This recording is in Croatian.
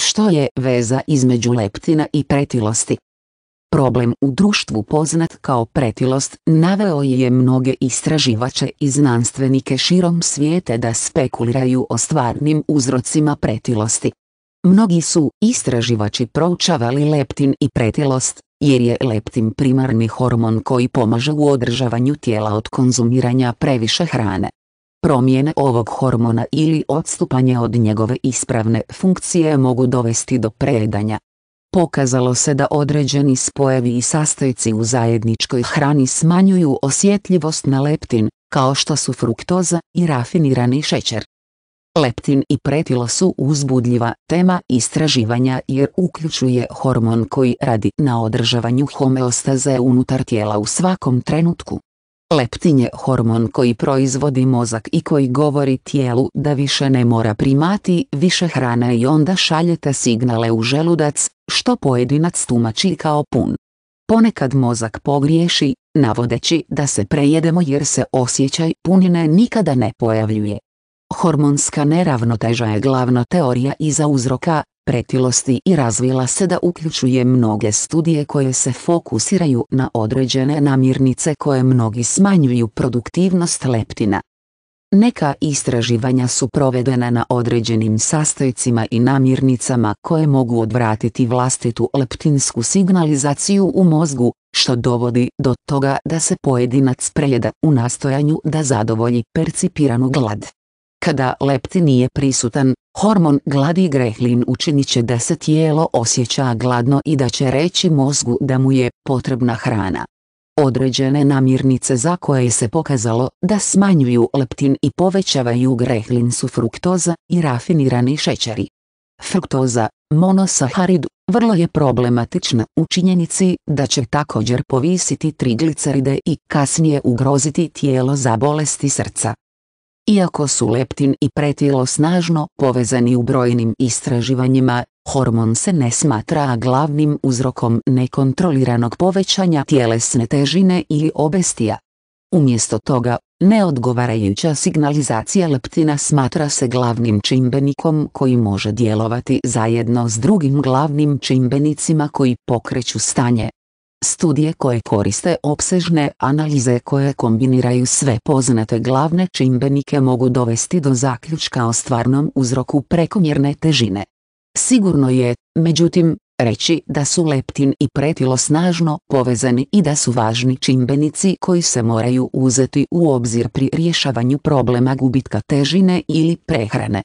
Što je veza između leptina i pretilosti? Problem u društvu poznat kao pretilost naveo je mnoge istraživače i znanstvenike širom svijete da spekuliraju o stvarnim uzrocima pretilosti. Mnogi su istraživači proučavali leptin i pretilost, jer je leptin primarni hormon koji pomaže u održavanju tijela od konzumiranja previše hrane. Promjene ovog hormona ili odstupanje od njegove ispravne funkcije mogu dovesti do prejedanja. Pokazalo se da određeni spojevi i sastojci u zajedničkoj hrani smanjuju osjetljivost na leptin, kao što su fruktoza i rafinirani šećer. Leptin i pretilo su uzbudljiva tema istraživanja jer uključuje hormon koji radi na održavanju homeostaze unutar tijela u svakom trenutku. Leptin je hormon koji proizvodi mozak i koji govori tijelu da više ne mora primati više hrane i onda šaljete signale u želudac, što pojedinac tumači kao pun. Ponekad mozak pogriješi, navodeći da se prejedemo jer se osjećaj punine nikada ne pojavljuje. Hormonska neravnoteža je glavna teorija iza uzroka pretilosti i razvila se da uključuje mnoge studije koje se fokusiraju na određene namirnice koje mnogi smanjuju produktivnost leptina. Neka istraživanja su provedena na određenim sastojcima i namirnicama koje mogu odvratiti vlastitu leptinsku signalizaciju u mozgu, što dovodi do toga da se pojedinac prejeda u nastojanju da zadovolji percipiranu glad. Kada leptin nije prisutan, hormon gladi grehlin učinit će da se tijelo osjeća gladno i da će reći mozgu da mu je potrebna hrana. Određene namirnice za koje se pokazalo da smanjuju leptin i povećavaju grehlin su fruktoza i rafinirani šećeri. Fruktoza, monosaharid, vrlo je problematična u činjenici da će također povisiti trigliceride i kasnije ugroziti tijelo za bolesti srca, iako su leptin i pretilo snažno povezani u brojnim istraživanjima, hormon se ne smatra glavnim uzrokom nekontroliranog povećanja tjelesne težine ili obestija. Umjesto toga, neodgovarajuća signalizacija leptina smatra se glavnim čimbenikom koji može djelovati zajedno s drugim glavnim čimbenicima koji pokreću stanje, studije koje koriste opsežne analize koje kombiniraju sve poznate glavne čimbenike mogu dovesti do zaključka o stvarnom uzroku prekomjerne težine. Sigurno je, međutim, reći da su leptin i pretilo snažno povezani i da su važni čimbenici koji se moraju uzeti u obzir pri rješavanju problema gubitka težine ili prehrane.